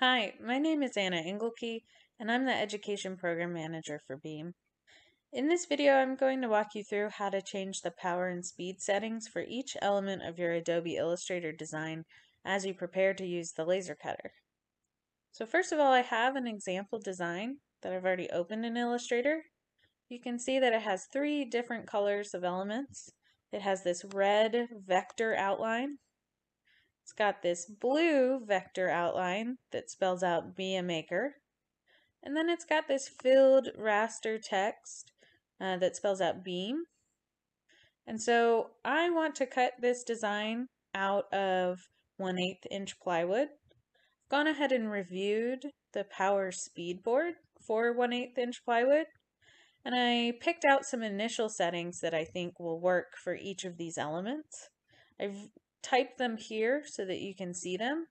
Hi, my name is Anna Engelke, and I'm the Education Program Manager for BEAM. In this video, I'm going to walk you through how to change the power and speed settings for each element of your Adobe Illustrator design as you prepare to use the laser cutter. So first of all, I have an example design that I've already opened in Illustrator. You can see that it has three different colors of elements. It has this red vector outline, got this blue vector outline that spells out be a maker. And then it's got this filled raster text uh, that spells out beam. And so I want to cut this design out of 1 8 inch plywood. I've gone ahead and reviewed the power speed board for 1 8 inch plywood. And I picked out some initial settings that I think will work for each of these elements. I've type them here so that you can see them,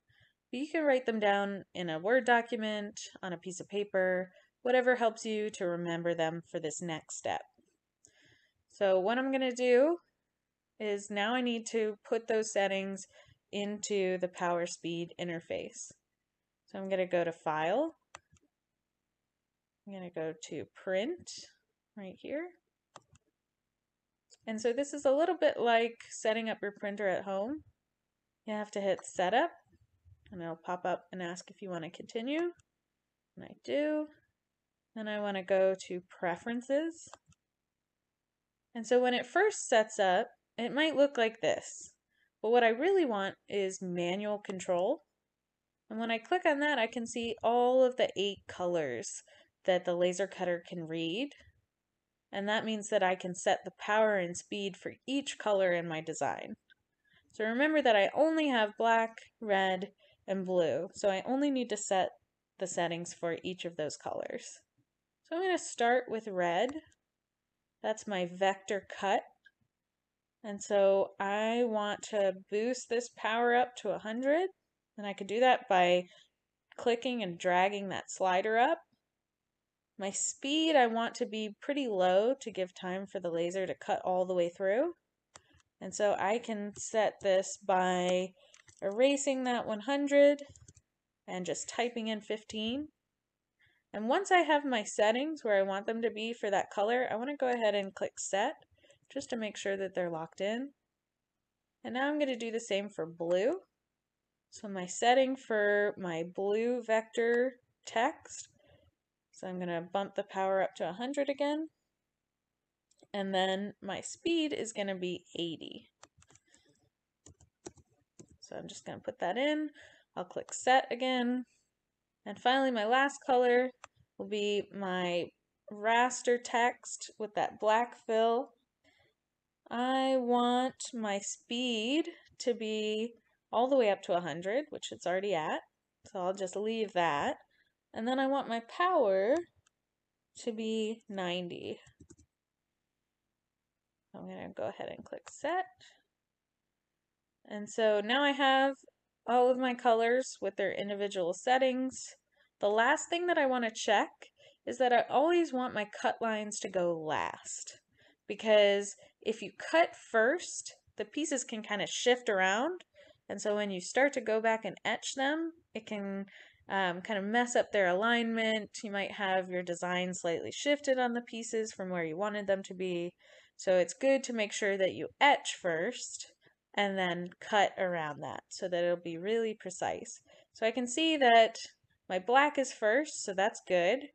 but you can write them down in a Word document, on a piece of paper, whatever helps you to remember them for this next step. So what I'm going to do is now I need to put those settings into the PowerSpeed interface. So I'm going to go to File. I'm going to go to Print right here. And so this is a little bit like setting up your printer at home. You have to hit setup and it'll pop up and ask if you want to continue. And I do. Then I want to go to preferences. And so when it first sets up, it might look like this. But what I really want is manual control. And when I click on that, I can see all of the eight colors that the laser cutter can read and that means that I can set the power and speed for each color in my design. So remember that I only have black, red, and blue, so I only need to set the settings for each of those colors. So I'm going to start with red. That's my vector cut. And so I want to boost this power up to 100, and I could do that by clicking and dragging that slider up. My speed I want to be pretty low to give time for the laser to cut all the way through. And so I can set this by erasing that 100 and just typing in 15. And once I have my settings where I want them to be for that color, I want to go ahead and click set just to make sure that they're locked in. And now I'm going to do the same for blue. So my setting for my blue vector text so I'm going to bump the power up to 100 again. And then my speed is going to be 80. So I'm just going to put that in. I'll click set again. And finally my last color will be my raster text with that black fill. I want my speed to be all the way up to 100, which it's already at. So I'll just leave that. And then I want my power to be 90. I'm going to go ahead and click set. And so now I have all of my colors with their individual settings. The last thing that I want to check is that I always want my cut lines to go last because if you cut first, the pieces can kind of shift around. And so when you start to go back and etch them, it can um, kind of mess up their alignment. You might have your design slightly shifted on the pieces from where you wanted them to be. So it's good to make sure that you etch first and then cut around that so that it'll be really precise. So I can see that my black is first, so that's good,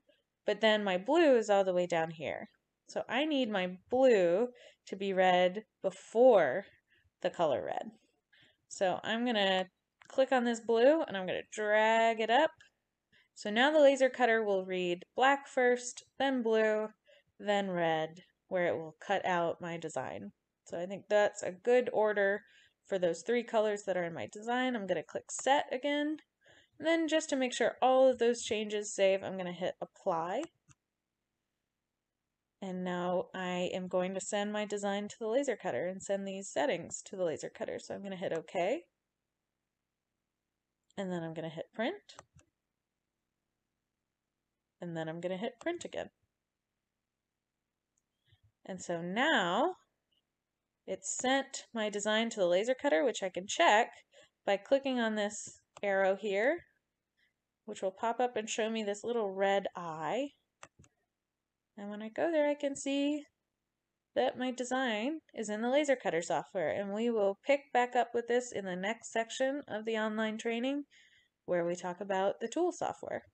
but then my blue is all the way down here. So I need my blue to be red before the color red. So I'm going to click on this blue and I'm going to drag it up. So now the laser cutter will read black first, then blue, then red, where it will cut out my design. So I think that's a good order for those three colors that are in my design. I'm going to click set again. And then just to make sure all of those changes save, I'm going to hit apply. And now I am going to send my design to the laser cutter and send these settings to the laser cutter. So I'm going to hit OK and then I'm going to hit print, and then I'm going to hit print again. And so now it sent my design to the laser cutter, which I can check by clicking on this arrow here, which will pop up and show me this little red eye. And when I go there, I can see that my design is in the laser cutter software and we will pick back up with this in the next section of the online training where we talk about the tool software.